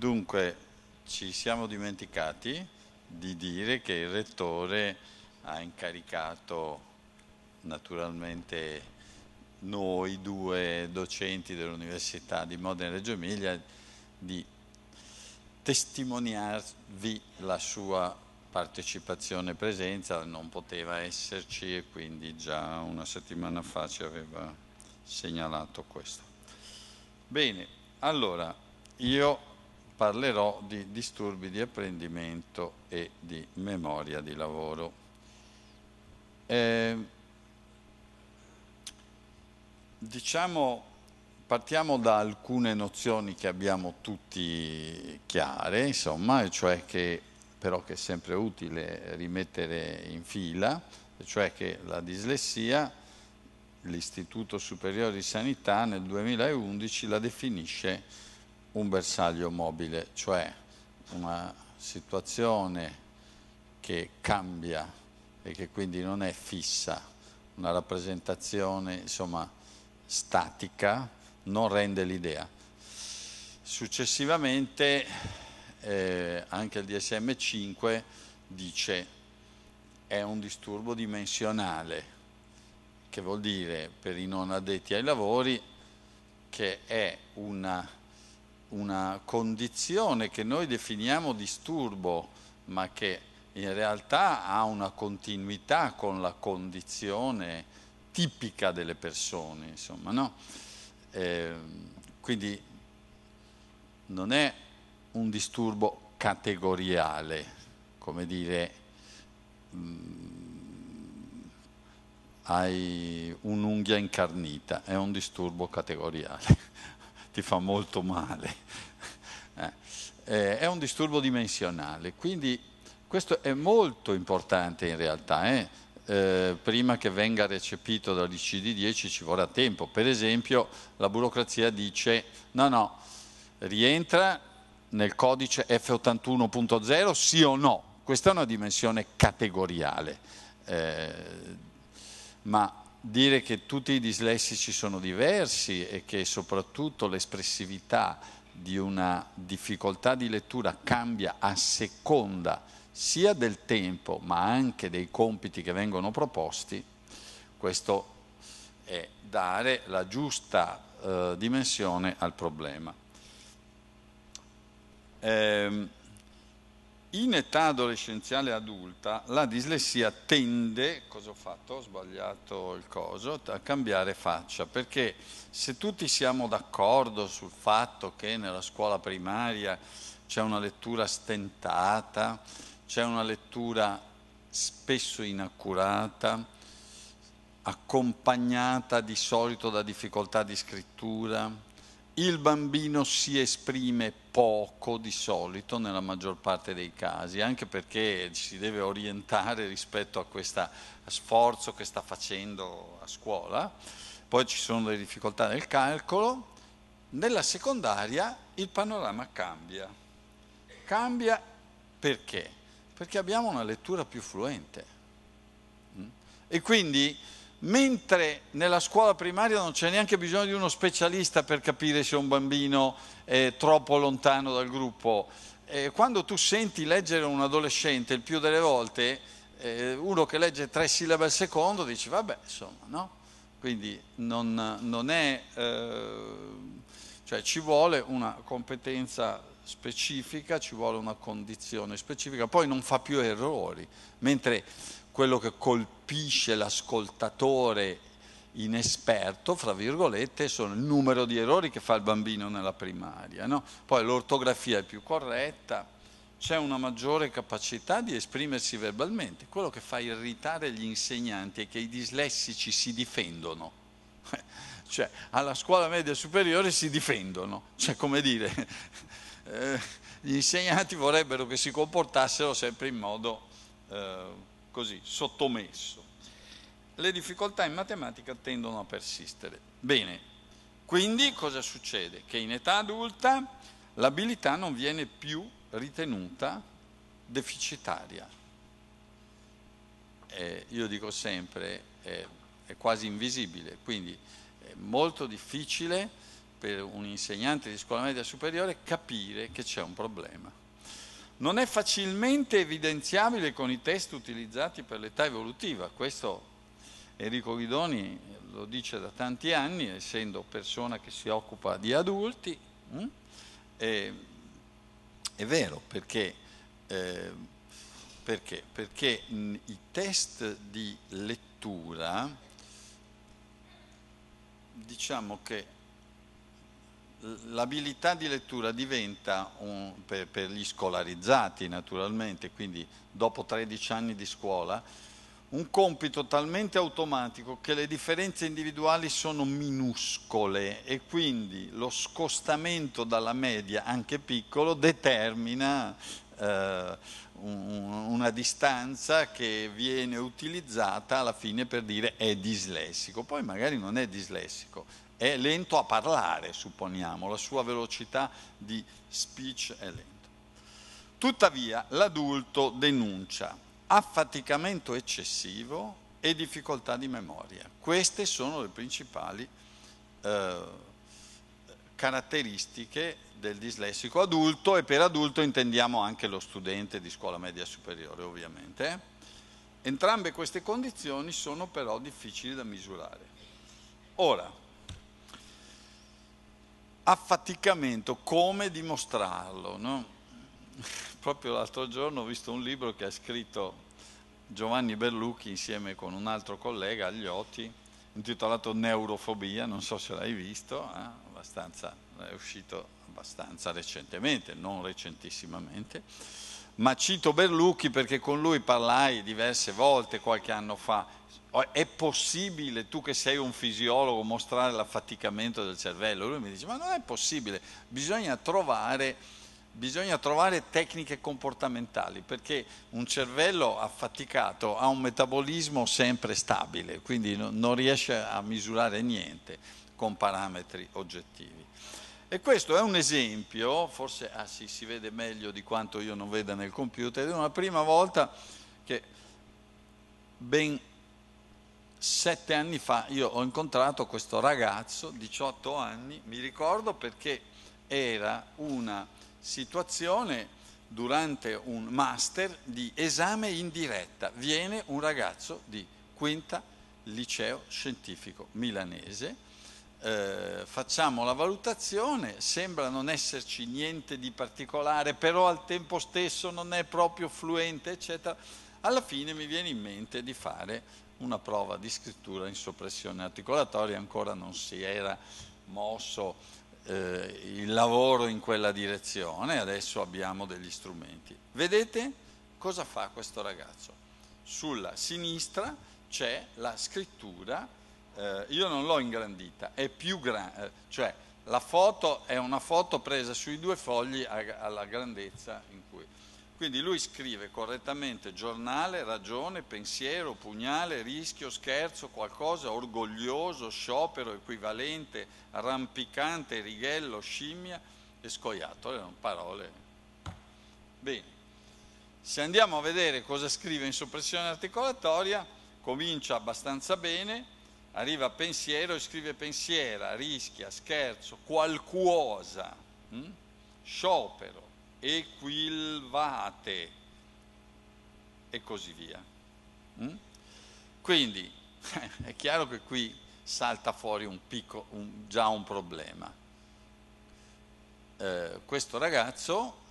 Dunque, ci siamo dimenticati di dire che il Rettore ha incaricato naturalmente noi due docenti dell'Università di Modena e Reggio Emilia di testimoniarvi la sua partecipazione e presenza, non poteva esserci e quindi già una settimana fa ci aveva segnalato questo. Bene, allora io parlerò di disturbi di apprendimento e di memoria di lavoro. Eh, diciamo, partiamo da alcune nozioni che abbiamo tutti chiare, insomma, cioè che però che è sempre utile rimettere in fila, cioè che la dislessia, l'Istituto Superiore di Sanità nel 2011 la definisce un bersaglio mobile, cioè una situazione che cambia e che quindi non è fissa, una rappresentazione insomma, statica, non rende l'idea. Successivamente eh, anche il DSM-5 dice è un disturbo dimensionale, che vuol dire per i non addetti ai lavori che è una una condizione che noi definiamo disturbo, ma che in realtà ha una continuità con la condizione tipica delle persone, insomma, no? eh, quindi non è un disturbo categoriale, come dire mh, mm, hai un'unghia incarnita, è un disturbo categoriale ti fa molto male. Eh, eh, è un disturbo dimensionale, quindi questo è molto importante in realtà. Eh? Eh, prima che venga recepito dall'ICD-10 ci vorrà tempo. Per esempio la burocrazia dice no, no, rientra nel codice F81.0 sì o no. Questa è una dimensione categoriale. Eh, ma dire che tutti i dislessici sono diversi e che soprattutto l'espressività di una difficoltà di lettura cambia a seconda sia del tempo ma anche dei compiti che vengono proposti, questo è dare la giusta eh, dimensione al problema. Ehm, in età adolescenziale adulta la dislessia tende, cosa ho fatto? Ho sbagliato il coso, a cambiare faccia, perché se tutti siamo d'accordo sul fatto che nella scuola primaria c'è una lettura stentata, c'è una lettura spesso inaccurata, accompagnata di solito da difficoltà di scrittura, il bambino si esprime poco di solito nella maggior parte dei casi, anche perché si deve orientare rispetto a questo sforzo che sta facendo a scuola, poi ci sono le difficoltà nel calcolo, nella secondaria il panorama cambia. Cambia perché? Perché abbiamo una lettura più fluente. Mm? E quindi mentre nella scuola primaria non c'è neanche bisogno di uno specialista per capire se un bambino è troppo lontano dal gruppo. Eh, quando tu senti leggere un adolescente, il più delle volte, eh, uno che legge tre sillabe al secondo dice vabbè, insomma, no? Quindi non, non è, eh, cioè ci vuole una competenza specifica, ci vuole una condizione specifica, poi non fa più errori, mentre quello che colpisce l'ascoltatore inesperto, fra virgolette, sono il numero di errori che fa il bambino nella primaria. No? Poi l'ortografia è più corretta, c'è una maggiore capacità di esprimersi verbalmente. Quello che fa irritare gli insegnanti è che i dislessici si difendono. Cioè, alla scuola media superiore si difendono. Cioè, come dire, eh, gli insegnanti vorrebbero che si comportassero sempre in modo... Eh, così, sottomesso. Le difficoltà in matematica tendono a persistere. Bene, quindi cosa succede? Che in età adulta l'abilità non viene più ritenuta deficitaria. Eh, io dico sempre, eh, è quasi invisibile, quindi è molto difficile per un insegnante di scuola media superiore capire che c'è un problema non è facilmente evidenziabile con i test utilizzati per l'età evolutiva. Questo Enrico Guidoni lo dice da tanti anni, essendo persona che si occupa di adulti, mh? Mm? è, è vero perché, eh, perché, perché i test di lettura diciamo che l'abilità di lettura diventa un, per, per, gli scolarizzati naturalmente, quindi dopo 13 anni di scuola, un compito talmente automatico che le differenze individuali sono minuscole e quindi lo scostamento dalla media, anche piccolo, determina eh, un, una distanza che viene utilizzata alla fine per dire è dislessico, poi magari non è dislessico, è lento a parlare, supponiamo, la sua velocità di speech è lenta. Tuttavia l'adulto denuncia affaticamento eccessivo e difficoltà di memoria. Queste sono le principali eh, caratteristiche del dislessico adulto e per adulto intendiamo anche lo studente di scuola media superiore ovviamente. Eh. Entrambe queste condizioni sono però difficili da misurare. Ora, affaticamento, come dimostrarlo. No? Proprio l'altro giorno ho visto un libro che ha scritto Giovanni Berlucchi insieme con un altro collega, Agliotti, intitolato Neurofobia, non so se l'hai visto, eh? è uscito abbastanza recentemente, non recentissimamente, ma cito Berlucchi perché con lui parlai diverse volte qualche anno fa Oh, è possibile tu che sei un fisiologo mostrare l'affaticamento del cervello? Lui mi dice, ma non è possibile, bisogna trovare, bisogna trovare tecniche comportamentali, perché un cervello affaticato ha un metabolismo sempre stabile, quindi non riesce a misurare niente con parametri oggettivi. E questo è un esempio, forse ah sì, si vede meglio di quanto io non veda nel computer, è una prima volta che ben sette anni fa io ho incontrato questo ragazzo, 18 anni, mi ricordo perché era una situazione durante un master di esame in diretta. Viene un ragazzo di quinta liceo scientifico milanese, eh, facciamo la valutazione, sembra non esserci niente di particolare, però al tempo stesso non è proprio fluente, eccetera. Alla fine mi viene in mente di fare una prova di scrittura in soppressione articolatoria, ancora non si era mosso eh, il lavoro in quella direzione, adesso abbiamo degli strumenti. Vedete cosa fa questo ragazzo? Sulla sinistra c'è la scrittura, eh, io non l'ho ingrandita, è più grande, eh, cioè la foto è una foto presa sui due fogli alla grandezza in cui quindi lui scrive correttamente giornale, ragione, pensiero, pugnale, rischio, scherzo, qualcosa, orgoglioso, sciopero, equivalente, rampicante, righello, scimmia e scoiattolo, erano parole. Bene. Se andiamo a vedere cosa scrive in soppressione articolatoria, comincia abbastanza bene, arriva pensiero e scrive pensiera, rischia, scherzo, qualcosa, hm? sciopero, equilvate e così via. Mm? Quindi è chiaro che qui salta fuori un picco, un, già un problema. Eh, questo ragazzo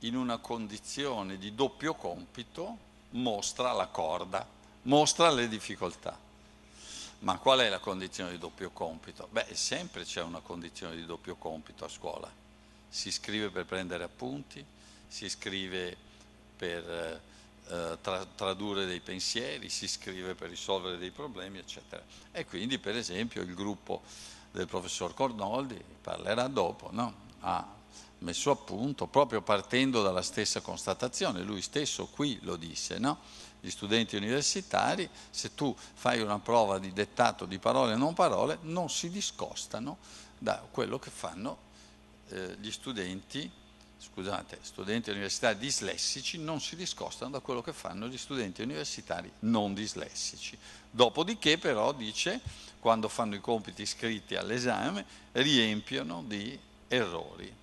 in una condizione di doppio compito mostra la corda, mostra le difficoltà. Ma qual è la condizione di doppio compito? Beh, sempre c'è una condizione di doppio compito a scuola si scrive per prendere appunti, si scrive per eh, eh, tra, tradurre dei pensieri, si scrive per risolvere dei problemi, eccetera. E quindi, per esempio, il gruppo del professor Cornoldi, parlerà dopo, no? ha messo a punto, proprio partendo dalla stessa constatazione, lui stesso qui lo disse, no? gli studenti universitari, se tu fai una prova di dettato di parole e non parole, non si discostano da quello che fanno eh, gli studenti, scusate, studenti universitari dislessici non si discostano da quello che fanno gli studenti universitari non dislessici. Dopodiché però, dice, quando fanno i compiti scritti all'esame, riempiono di errori.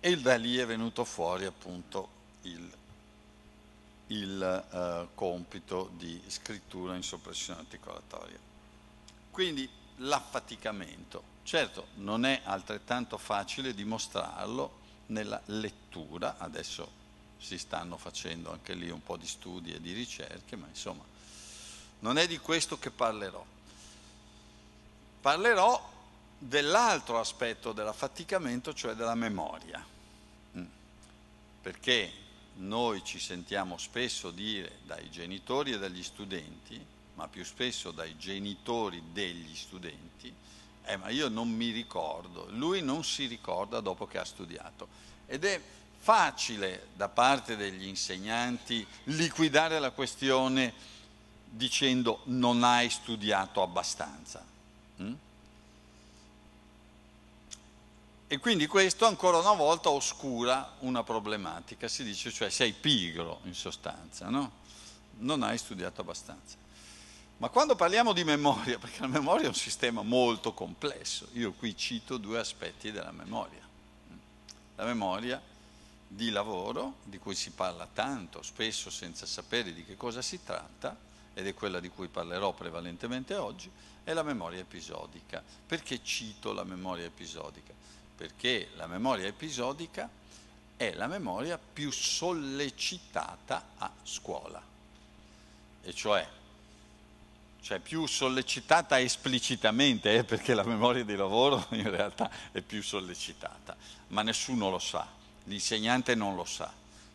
E da lì è venuto fuori appunto il, il eh, compito di scrittura in soppressione articolatoria. Quindi l'affaticamento Certo, non è altrettanto facile dimostrarlo nella lettura, adesso si stanno facendo anche lì un po' di studi e di ricerche, ma insomma non è di questo che parlerò. Parlerò dell'altro aspetto dell'affaticamento, cioè della memoria, mm. perché noi ci sentiamo spesso dire dai genitori e dagli studenti, ma più spesso dai genitori degli studenti, eh, ma io non mi ricordo, lui non si ricorda dopo che ha studiato. Ed è facile da parte degli insegnanti liquidare la questione dicendo non hai studiato abbastanza. Mm? E quindi questo ancora una volta oscura una problematica, si dice cioè sei pigro in sostanza, no? non hai studiato abbastanza. Ma quando parliamo di memoria, perché la memoria è un sistema molto complesso, io qui cito due aspetti della memoria. La memoria di lavoro, di cui si parla tanto, spesso senza sapere di che cosa si tratta, ed è quella di cui parlerò prevalentemente oggi, è la memoria episodica. Perché cito la memoria episodica? Perché la memoria episodica è la memoria più sollecitata a scuola, e cioè cioè più sollecitata esplicitamente, eh, perché la memoria di lavoro in realtà è più sollecitata, ma nessuno lo sa, l'insegnante non lo sa.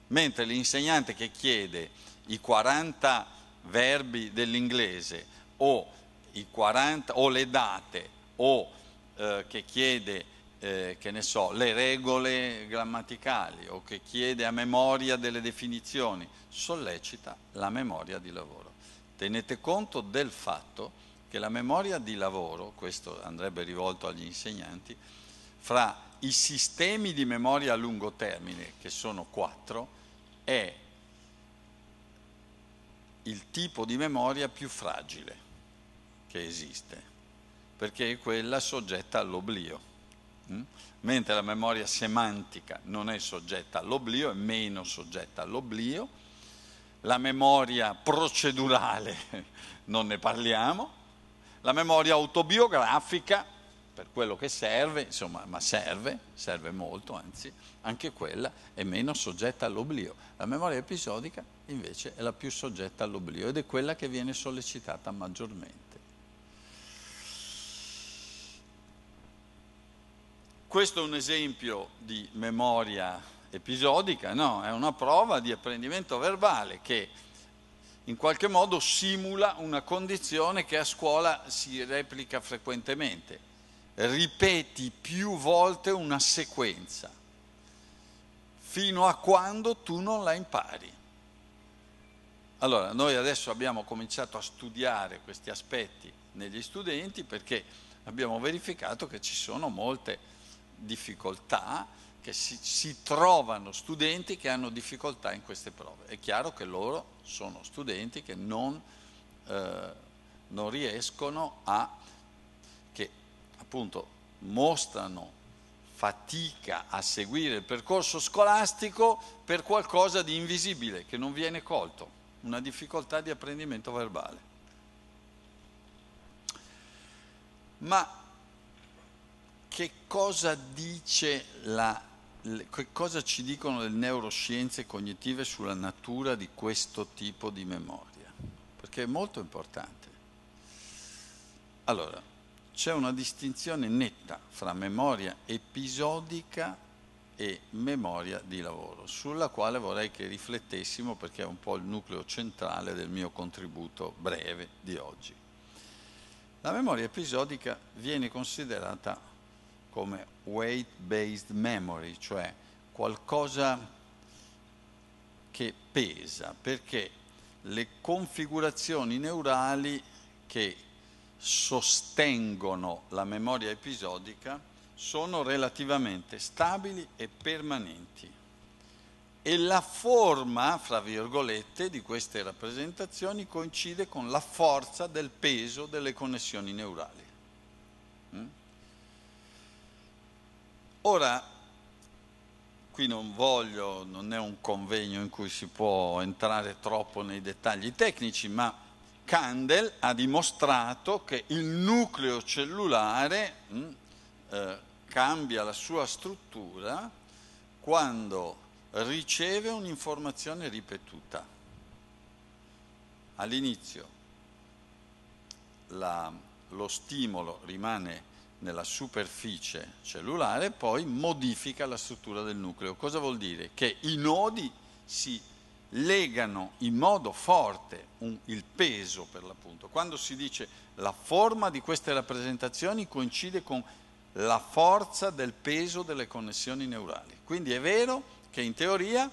Mentre l'insegnante che chiede i 40 verbi dell'inglese o, 40, o le date o eh, che chiede eh, che ne so, le regole grammaticali o che chiede a memoria delle definizioni, sollecita la memoria di lavoro. Tenete conto del fatto che la memoria di lavoro, questo andrebbe rivolto agli insegnanti, fra i sistemi di memoria a lungo termine, che sono quattro, è il tipo di memoria più fragile che esiste, perché è quella soggetta all'oblio. Mm? Mentre la memoria semantica non è soggetta all'oblio, è meno soggetta all'oblio, la memoria procedurale non ne parliamo, la memoria autobiografica, per quello che serve, insomma, ma serve, serve molto, anzi, anche quella è meno soggetta all'oblio. La memoria episodica invece è la più soggetta all'oblio ed è quella che viene sollecitata maggiormente. Questo è un esempio di memoria episodica, no, è una prova di apprendimento verbale che in qualche modo simula una condizione che a scuola si replica frequentemente. Ripeti più volte una sequenza fino a quando tu non la impari. Allora, noi adesso abbiamo cominciato a studiare questi aspetti negli studenti perché abbiamo verificato che ci sono molte difficoltà che si, si, trovano studenti che hanno difficoltà in queste prove. È chiaro che loro sono studenti che non, eh, non riescono a, che appunto mostrano fatica a seguire il percorso scolastico per qualcosa di invisibile, che non viene colto, una difficoltà di apprendimento verbale. Ma che cosa dice la le, cosa ci dicono le neuroscienze cognitive sulla natura di questo tipo di memoria, perché è molto importante. Allora, c'è una distinzione netta fra memoria episodica e memoria di lavoro, sulla quale vorrei che riflettessimo perché è un po' il nucleo centrale del mio contributo breve di oggi. La memoria episodica viene considerata come weight-based memory, cioè qualcosa che pesa, perché le configurazioni neurali che sostengono la memoria episodica sono relativamente stabili e permanenti. E la forma, fra virgolette, di queste rappresentazioni coincide con la forza del peso delle connessioni neurali. Ora, qui non voglio, non è un convegno in cui si può entrare troppo nei dettagli tecnici, ma Kandel ha dimostrato che il nucleo cellulare mh, mm, eh, cambia la sua struttura quando riceve un'informazione ripetuta. All'inizio la, lo stimolo rimane nella superficie cellulare poi modifica la struttura del nucleo. Cosa vuol dire? Che i nodi si legano in modo forte un, il peso per l'appunto. Quando si dice la forma di queste rappresentazioni coincide con la forza del peso delle connessioni neurali. Quindi è vero che in teoria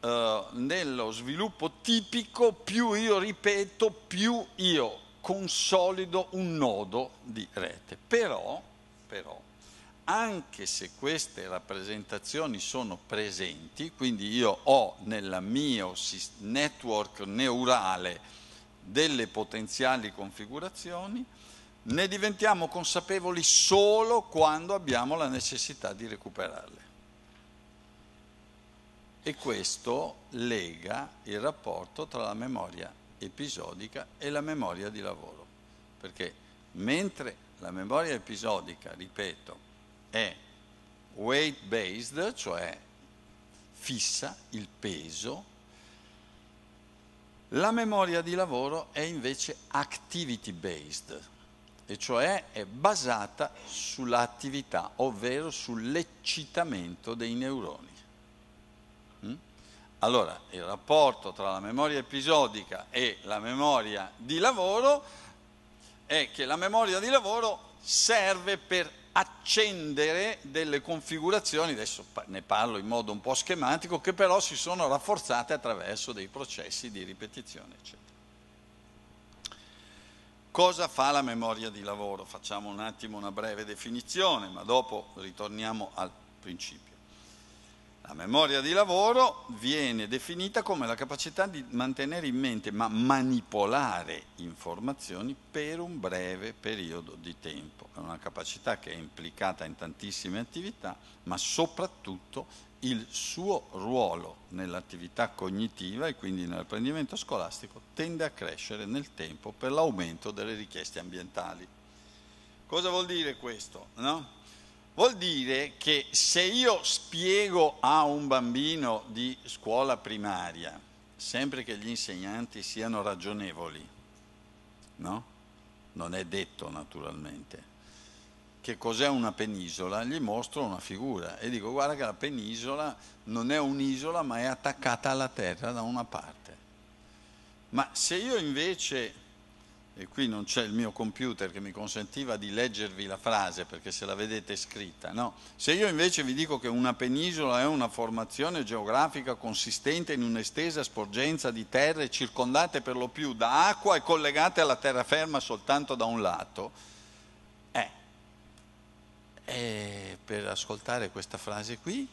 eh, nello sviluppo tipico più io ripeto, più io consolido un nodo di rete. Però, però, anche se queste rappresentazioni sono presenti, quindi io ho nel mio network neurale delle potenziali configurazioni, ne diventiamo consapevoli solo quando abbiamo la necessità di recuperarle. E questo lega il rapporto tra la memoria episodica e la memoria di lavoro, perché mentre la memoria episodica, ripeto, è weight based, cioè fissa il peso, la memoria di lavoro è invece activity based, e cioè è basata sull'attività, ovvero sull'eccitamento dei neuroni. Allora, il rapporto tra la memoria episodica e la memoria di lavoro è che la memoria di lavoro serve per accendere delle configurazioni, adesso ne parlo in modo un po' schematico, che però si sono rafforzate attraverso dei processi di ripetizione, eccetera. Cosa fa la memoria di lavoro? Facciamo un attimo una breve definizione, ma dopo ritorniamo al principio. La memoria di lavoro viene definita come la capacità di mantenere in mente, ma manipolare informazioni per un breve periodo di tempo. È una capacità che è implicata in tantissime attività, ma soprattutto il suo ruolo nell'attività cognitiva e quindi nell'apprendimento scolastico tende a crescere nel tempo per l'aumento delle richieste ambientali. Cosa vuol dire questo? No? Vuol dire che se io spiego a un bambino di scuola primaria, sempre che gli insegnanti siano ragionevoli, no? Non è detto naturalmente. Che cos'è una penisola? Gli mostro una figura e dico guarda che la penisola non è un'isola ma è attaccata alla terra da una parte. Ma se io invece e qui non c'è il mio computer che mi consentiva di leggervi la frase perché se la vedete scritta, no? Se io invece vi dico che una penisola è una formazione geografica consistente in un'estesa sporgenza di terre circondate per lo più da acqua e collegate alla terraferma soltanto da un lato, eh, e per ascoltare questa frase qui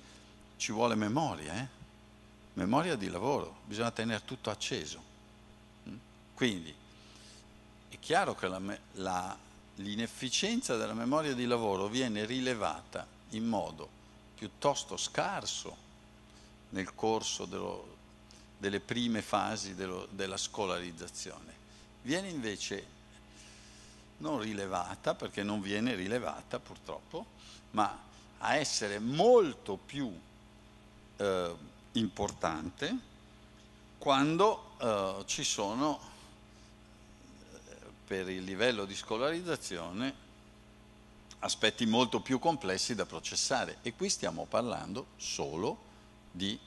ci vuole memoria, eh? Memoria di lavoro, bisogna tenere tutto acceso. Quindi è chiaro che la, la, l'inefficienza della memoria di lavoro viene rilevata in modo piuttosto scarso nel corso dello, delle prime fasi dello, della scolarizzazione. Viene invece non rilevata, perché non viene rilevata purtroppo, ma a essere molto più eh, importante quando eh, ci sono per il livello di scolarizzazione aspetti molto più complessi da processare e qui stiamo parlando solo di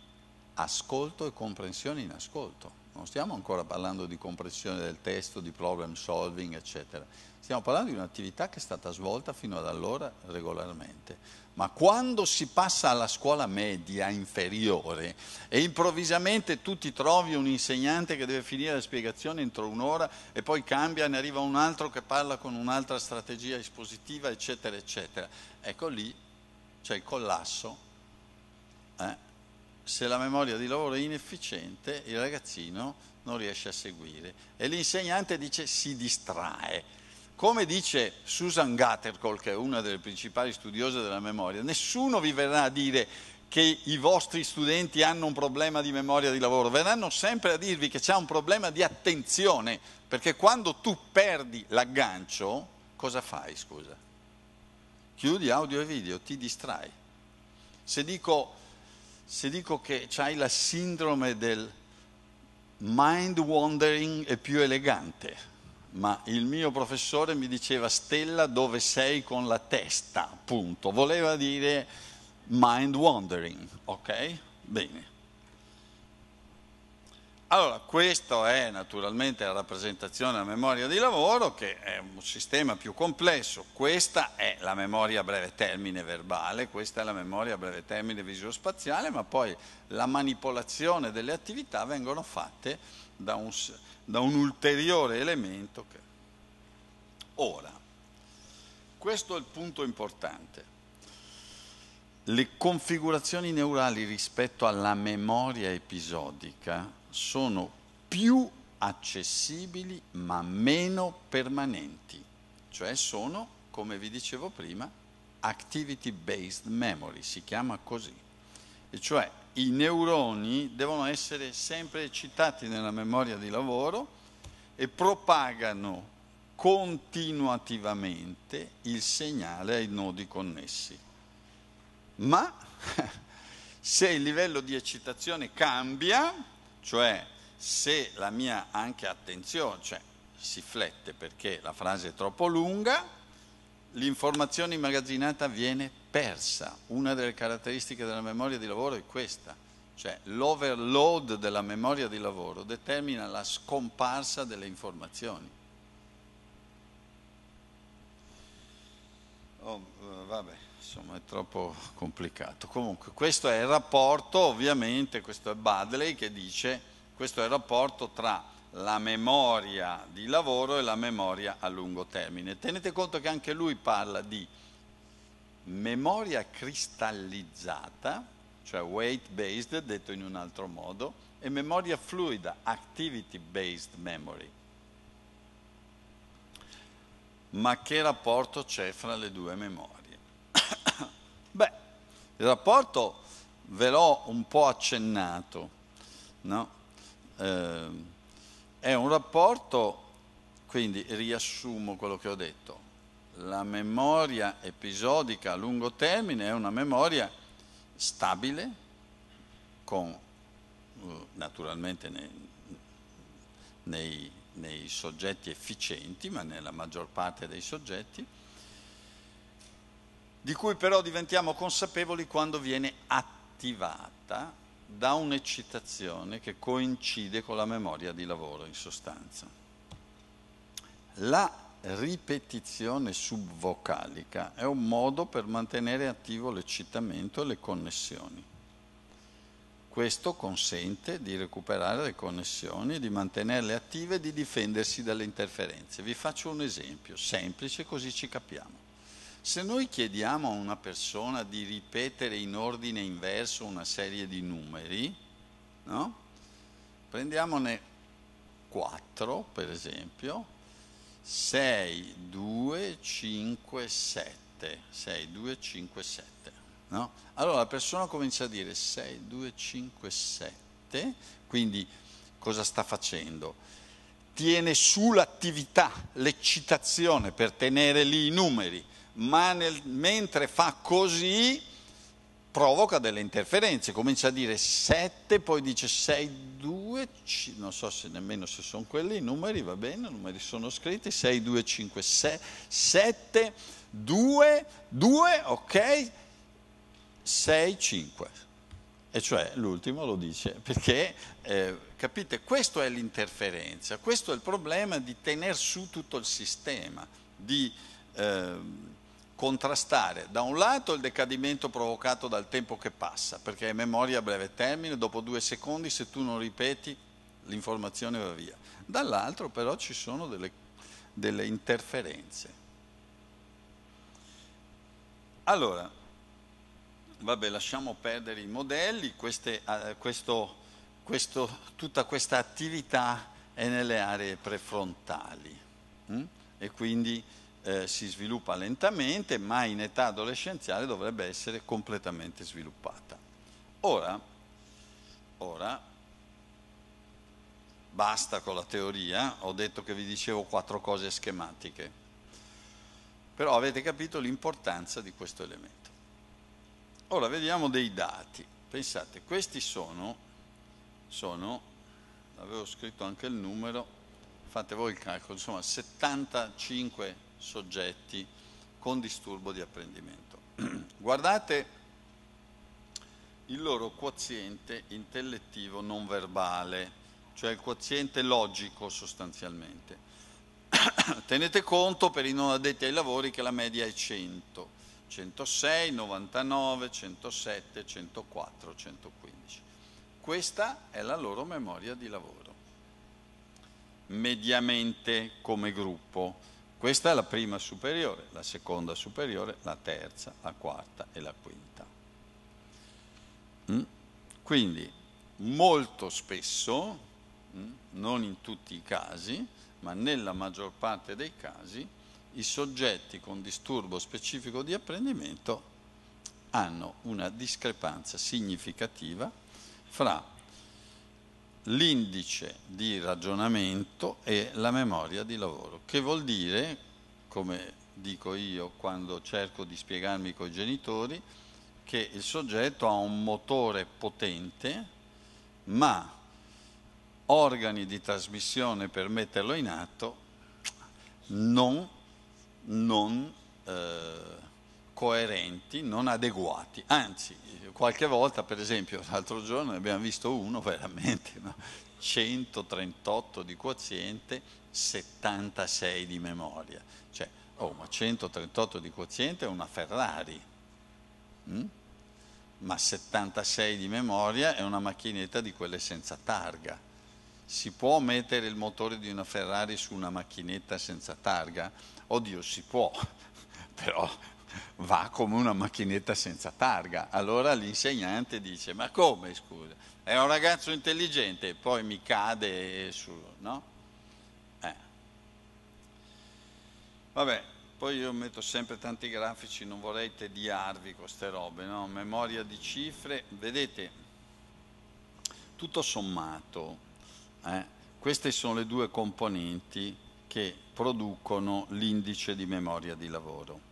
ascolto e comprensione in ascolto non stiamo ancora parlando di compressione del testo, di problem solving, eccetera. Stiamo parlando di un'attività che è stata svolta fino ad allora regolarmente. Ma quando si passa alla scuola media inferiore e improvvisamente tu ti trovi un insegnante che deve finire la spiegazione entro un'ora e poi cambia, ne arriva un altro che parla con un'altra strategia espositiva, eccetera, eccetera. Ecco lì c'è il collasso. Eh? se la memoria di lavoro è inefficiente, il ragazzino non riesce a seguire. E l'insegnante dice si distrae. Come dice Susan Gattercole, che è una delle principali studiose della memoria, nessuno vi verrà a dire che i vostri studenti hanno un problema di memoria di lavoro, verranno sempre a dirvi che c'è un problema di attenzione, perché quando tu perdi l'aggancio, cosa fai, scusa? Chiudi audio e video, ti distrai. Se dico se dico che hai la sindrome del mind wandering è più elegante, ma il mio professore mi diceva Stella dove sei con la testa, punto. Voleva dire mind wandering, ok? Bene. Allora, questa è naturalmente la rappresentazione della memoria di lavoro che è un sistema più complesso, questa è la memoria a breve termine verbale, questa è la memoria a breve termine visospaziale, ma poi la manipolazione delle attività vengono fatte da un, da un ulteriore elemento che... Ora, questo è il punto importante. Le configurazioni neurali rispetto alla memoria episodica sono più accessibili ma meno permanenti, cioè sono, come vi dicevo prima, activity based memory, si chiama così, e cioè i neuroni devono essere sempre eccitati nella memoria di lavoro e propagano continuativamente il segnale ai nodi connessi. Ma se il livello di eccitazione cambia, cioè, se la mia anche attenzione, cioè si flette perché la frase è troppo lunga, l'informazione immagazzinata viene persa. Una delle caratteristiche della memoria di lavoro è questa, cioè l'overload della memoria di lavoro determina la scomparsa delle informazioni. Oh, vabbè insomma è troppo complicato. Comunque questo è il rapporto, ovviamente questo è Badley che dice, questo è il rapporto tra la memoria di lavoro e la memoria a lungo termine. Tenete conto che anche lui parla di memoria cristallizzata, cioè weight based, detto in un altro modo, e memoria fluida, activity based memory. Ma che rapporto c'è fra le due memorie? Beh, il rapporto ve l'ho un po' accennato, no? eh, è un rapporto, quindi riassumo quello che ho detto, la memoria episodica a lungo termine è una memoria stabile, con, eh, naturalmente nei, nei, nei soggetti efficienti, ma nella maggior parte dei soggetti, di cui però diventiamo consapevoli quando viene attivata da un'eccitazione che coincide con la memoria di lavoro in sostanza. La ripetizione subvocalica è un modo per mantenere attivo l'eccitamento e le connessioni. Questo consente di recuperare le connessioni, di mantenerle attive e di difendersi dalle interferenze. Vi faccio un esempio semplice così ci capiamo. Se noi chiediamo a una persona di ripetere in ordine inverso una serie di numeri, no? prendiamone 4 per esempio, 6, 2, 5, 7, 6, 2, 5, 7. No? Allora la persona comincia a dire 6, 2, 5, 7, quindi cosa sta facendo? Tiene su l'attività, l'eccitazione per tenere lì i numeri ma nel, mentre fa così provoca delle interferenze, comincia a dire 7, poi dice 6, 2, 5, non so se nemmeno se sono quelli i numeri, va bene, i numeri sono scritti, 6, 2, 5, 6, 7, 2, 2, ok, 6, 5. E cioè l'ultimo lo dice, perché eh, capite, questa è l'interferenza, questo è il problema di tenere su tutto il sistema, di... Eh, contrastare da un lato il decadimento provocato dal tempo che passa, perché è memoria a breve termine, dopo due secondi se tu non ripeti l'informazione va via, dall'altro però ci sono delle, delle interferenze. Allora, vabbè lasciamo perdere i modelli, queste, eh, questo, questo, tutta questa attività è nelle aree prefrontali mm? e quindi eh, si sviluppa lentamente, ma in età adolescenziale dovrebbe essere completamente sviluppata. Ora, ora, basta con la teoria, ho detto che vi dicevo quattro cose schematiche, però avete capito l'importanza di questo elemento. Ora vediamo dei dati, pensate, questi sono, sono avevo scritto anche il numero, fate voi il calcolo, insomma 75 soggetti con disturbo di apprendimento. Guardate il loro quoziente intellettivo non verbale, cioè il quoziente logico sostanzialmente. Tenete conto per i non addetti ai lavori che la media è 100, 106, 99, 107, 104, 115. Questa è la loro memoria di lavoro, mediamente come gruppo questa è la prima superiore, la seconda superiore, la terza, la quarta e la quinta. Mm? Quindi molto spesso, mm, non in tutti i casi, ma nella maggior parte dei casi, i soggetti con disturbo specifico di apprendimento hanno una discrepanza significativa fra l'indice di ragionamento e la memoria di lavoro, che vuol dire, come dico io quando cerco di spiegarmi con i genitori, che il soggetto ha un motore potente, ma organi di trasmissione per metterlo in atto non, non eh, coerenti, non adeguati. Anzi, qualche volta, per esempio, l'altro giorno ne abbiamo visto uno veramente, no? 138 di quoziente, 76 di memoria. Cioè, oh, ma 138 di quoziente è una Ferrari, mm? ma 76 di memoria è una macchinetta di quelle senza targa. Si può mettere il motore di una Ferrari su una macchinetta senza targa? Oddio, si può, però va come una macchinetta senza targa. Allora l'insegnante dice, ma come scusa? È un ragazzo intelligente, e poi mi cade su, no? Eh. Vabbè, poi io metto sempre tanti grafici, non vorrei tediarvi con queste robe, no? Memoria di cifre, vedete, tutto sommato, eh, queste sono le due componenti che producono l'indice di memoria di lavoro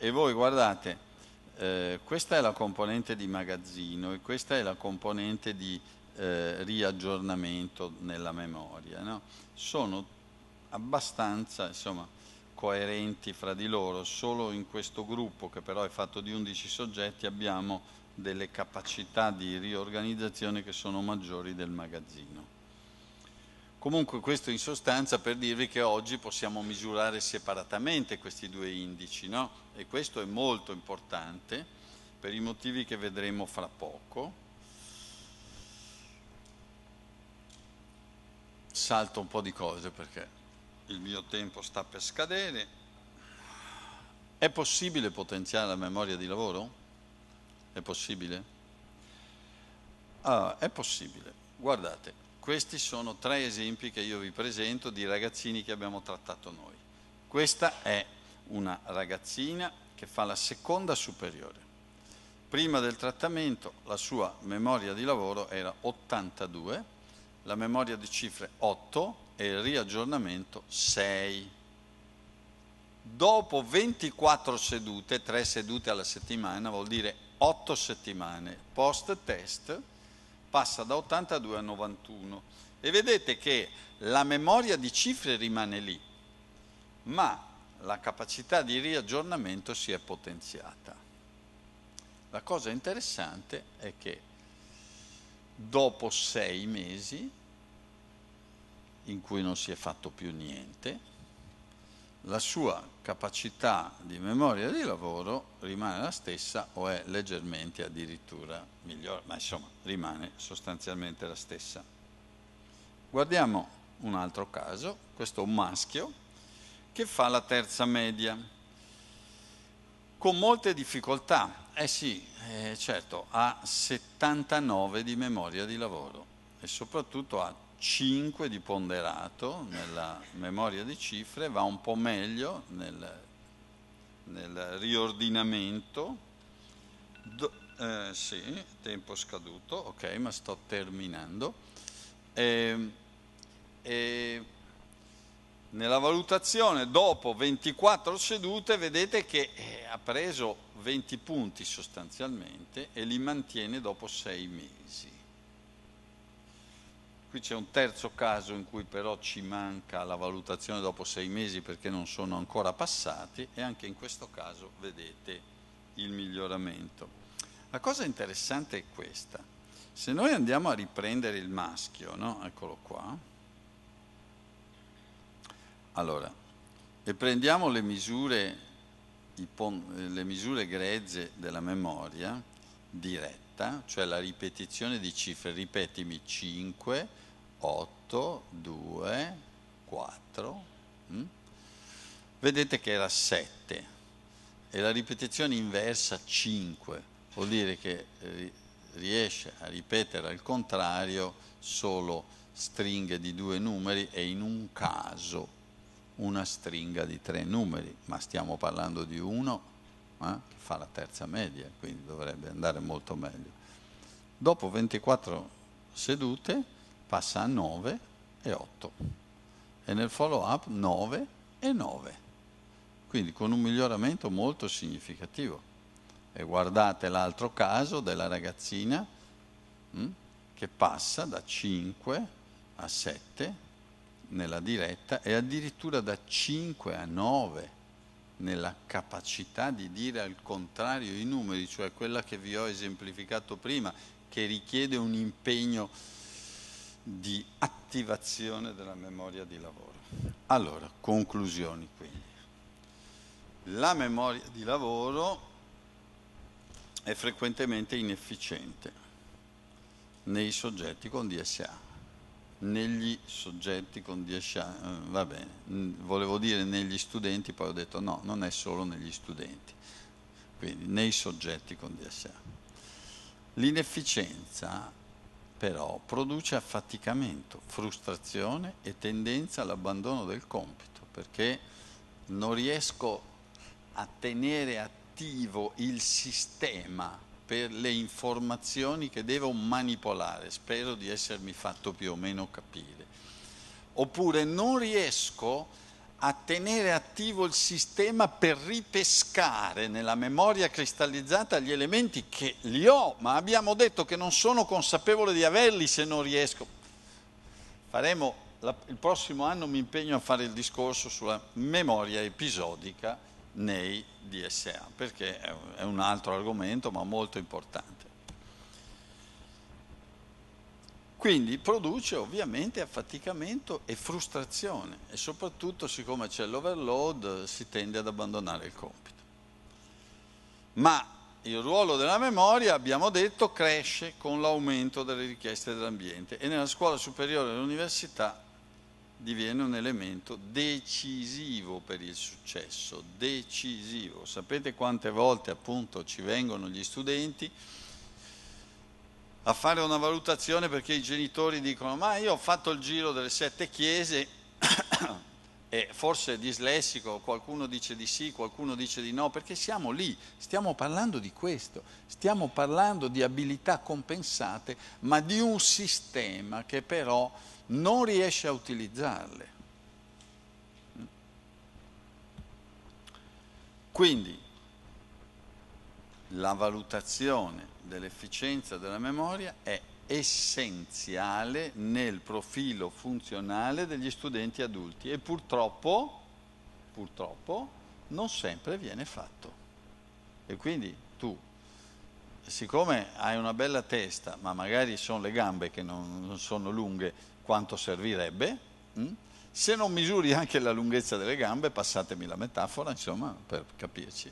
e voi guardate, eh, questa è la componente di magazzino e questa è la componente di eh, riaggiornamento nella memoria. No? Sono abbastanza insomma, coerenti fra di loro, solo in questo gruppo che però è fatto di 11 soggetti abbiamo delle capacità di riorganizzazione che sono maggiori del magazzino. Comunque questo in sostanza per dirvi che oggi possiamo misurare separatamente questi due indici, no? E questo è molto importante per i motivi che vedremo fra poco. Salto un po' di cose perché il mio tempo sta per scadere. È possibile potenziare la memoria di lavoro? È possibile? Ah, è possibile. Guardate, questi sono tre esempi che io vi presento di ragazzini che abbiamo trattato noi. Questa è una ragazzina che fa la seconda superiore. Prima del trattamento la sua memoria di lavoro era 82, la memoria di cifre 8 e il riaggiornamento 6. Dopo 24 sedute, 3 sedute alla settimana, vuol dire 8 settimane post-test, passa da 82 a 91 e vedete che la memoria di cifre rimane lì, ma la capacità di riaggiornamento si è potenziata. La cosa interessante è che dopo sei mesi, in cui non si è fatto più niente, la sua capacità di memoria di lavoro rimane la stessa o è leggermente addirittura migliore, ma insomma rimane sostanzialmente la stessa. Guardiamo un altro caso, questo è un maschio che fa la terza media con molte difficoltà, eh sì, eh certo, ha 79 di memoria di lavoro e soprattutto ha 5 di ponderato nella memoria di cifre, va un po' meglio nel, nel riordinamento. Do, eh, sì, tempo scaduto, ok, ma sto terminando. E, ehm, e nella valutazione dopo 24 sedute vedete che eh, ha preso 20 punti sostanzialmente e li mantiene dopo 6 mesi qui c'è un terzo caso in cui però ci manca la valutazione dopo sei mesi perché non sono ancora passati e anche in questo caso vedete il miglioramento. La cosa interessante è questa, se noi andiamo a riprendere il maschio, no? eccolo qua, allora, e prendiamo le misure, le misure grezze della memoria diretta, cioè la ripetizione di cifre, ripetimi 5, 8, 2, 4, mh? vedete che era 7 e la ripetizione inversa 5, vuol dire che riesce a ripetere al contrario solo stringhe di due numeri e in un caso una stringa di tre numeri, ma stiamo parlando di uno eh, che fa la terza media, quindi dovrebbe andare molto meglio. Dopo 24 sedute passa a 9 e 8 e nel follow up 9 e 9 quindi con un miglioramento molto significativo e guardate l'altro caso della ragazzina mh, mm, che passa da 5 a 7 nella diretta e addirittura da 5 a 9 nella capacità di dire al contrario i numeri, cioè quella che vi ho esemplificato prima, che richiede un impegno di attivazione della memoria di lavoro. Allora, conclusioni quindi. La memoria di lavoro è frequentemente inefficiente nei soggetti con DSA. Negli soggetti con DSA, eh, va bene, volevo dire negli studenti, poi ho detto no, non è solo negli studenti, quindi nei soggetti con DSA. L'inefficienza però produce affaticamento, frustrazione e tendenza all'abbandono del compito, perché non riesco a tenere attivo il sistema per le informazioni che devo manipolare, spero di essermi fatto più o meno capire. Oppure non riesco a a tenere attivo il sistema per ripescare nella memoria cristallizzata gli elementi che li ho, ma abbiamo detto che non sono consapevole di averli se non riesco. Faremo, la, il prossimo anno mi impegno a fare il discorso sulla memoria episodica nei DSA, perché è un altro argomento ma molto importante. Quindi produce ovviamente affaticamento e frustrazione e soprattutto siccome c'è l'overload si tende ad abbandonare il compito. Ma il ruolo della memoria, abbiamo detto, cresce con l'aumento delle richieste dell'ambiente e nella scuola superiore e all'università diviene un elemento decisivo per il successo, decisivo. Sapete quante volte appunto ci vengono gli studenti a fare una valutazione perché i genitori dicono ma io ho fatto il giro delle sette chiese e forse è dislessico, qualcuno dice di sì, qualcuno dice di no, perché siamo lì, stiamo parlando di questo, stiamo parlando di abilità compensate, ma di un sistema che però non riesce a utilizzarle. Quindi la valutazione dell'efficienza della memoria è essenziale nel profilo funzionale degli studenti adulti e purtroppo, purtroppo non sempre viene fatto. E quindi tu, siccome hai una bella testa, ma magari sono le gambe che non, non sono lunghe quanto servirebbe, mh? Mm? se non misuri anche la lunghezza delle gambe, passatemi la metafora, insomma, per capirci,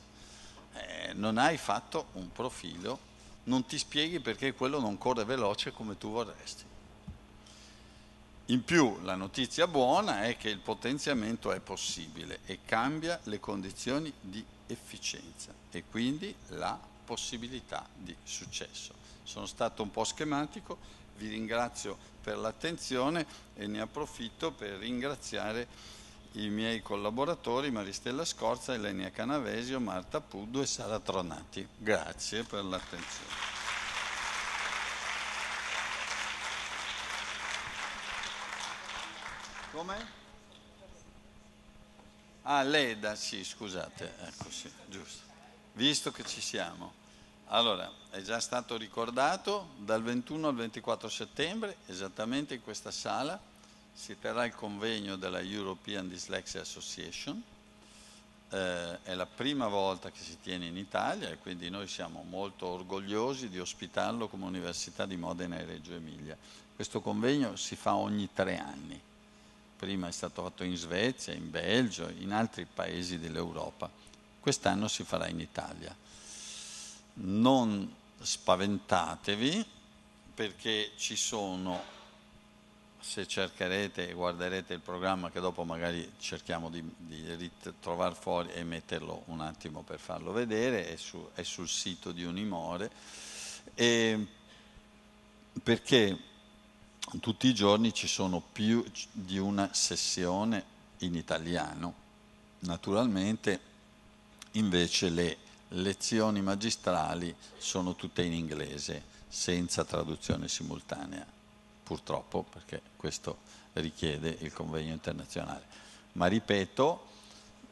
eh, non hai fatto un profilo non ti spieghi perché quello non corre veloce come tu vorresti. In più la notizia buona è che il potenziamento è possibile e cambia le condizioni di efficienza e quindi la possibilità di successo. Sono stato un po' schematico, vi ringrazio per l'attenzione e ne approfitto per ringraziare i miei collaboratori Maristella Scorza, Elenia Canavesio, Marta Puddu e Sara Tronati. Grazie per l'attenzione. Come? Ah, Leda, sì, scusate, ecco sì, giusto. Visto che ci siamo. Allora, è già stato ricordato dal 21 al 24 settembre, esattamente in questa sala, si terrà il convegno della European Dyslexia Association, eh, è la prima volta che si tiene in Italia e quindi noi siamo molto orgogliosi di ospitarlo come Università di Modena e Reggio Emilia. Questo convegno si fa ogni tre anni, prima è stato fatto in Svezia, in Belgio, in altri paesi dell'Europa, quest'anno si farà in Italia. Non spaventatevi perché ci sono se cercherete e guarderete il programma che dopo magari cerchiamo di, di trovare fuori e metterlo un attimo per farlo vedere, è, su, è sul sito di Unimore, e perché tutti i giorni ci sono più di una sessione in italiano, naturalmente invece le lezioni magistrali sono tutte in inglese, senza traduzione simultanea purtroppo, perché questo richiede il convegno internazionale. Ma ripeto,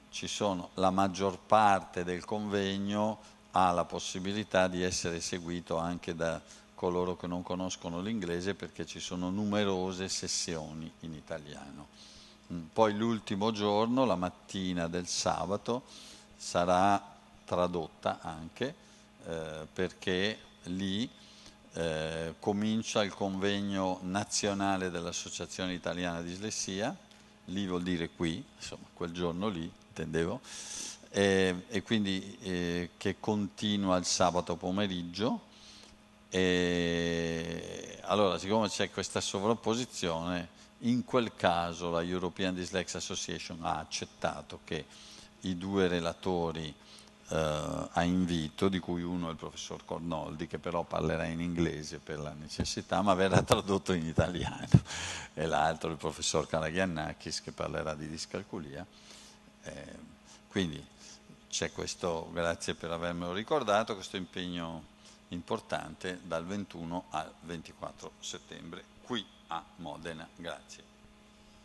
sono, la maggior parte del convegno ha la possibilità di essere seguito anche da coloro che non conoscono l'inglese perché ci sono numerose sessioni in italiano. Mm, poi l'ultimo giorno, la mattina del sabato, sarà tradotta anche eh, perché lì eh, comincia il convegno nazionale dell'Associazione Italiana di Dislessia, lì vuol dire qui, insomma quel giorno lì, intendevo, e, e quindi eh, che continua il sabato pomeriggio. E allora, siccome c'è questa sovrapposizione, in quel caso la European Dyslex Association ha accettato che i due relatori eh, a invito, di cui uno è il professor Cornoldi, che però parlerà in inglese per la necessità, ma verrà tradotto in italiano, e l'altro il professor Karagiannakis che parlerà di discalculia. Eh, quindi c'è questo, grazie per avermelo ricordato, questo impegno importante dal 21 al 24 settembre qui a Modena. Grazie.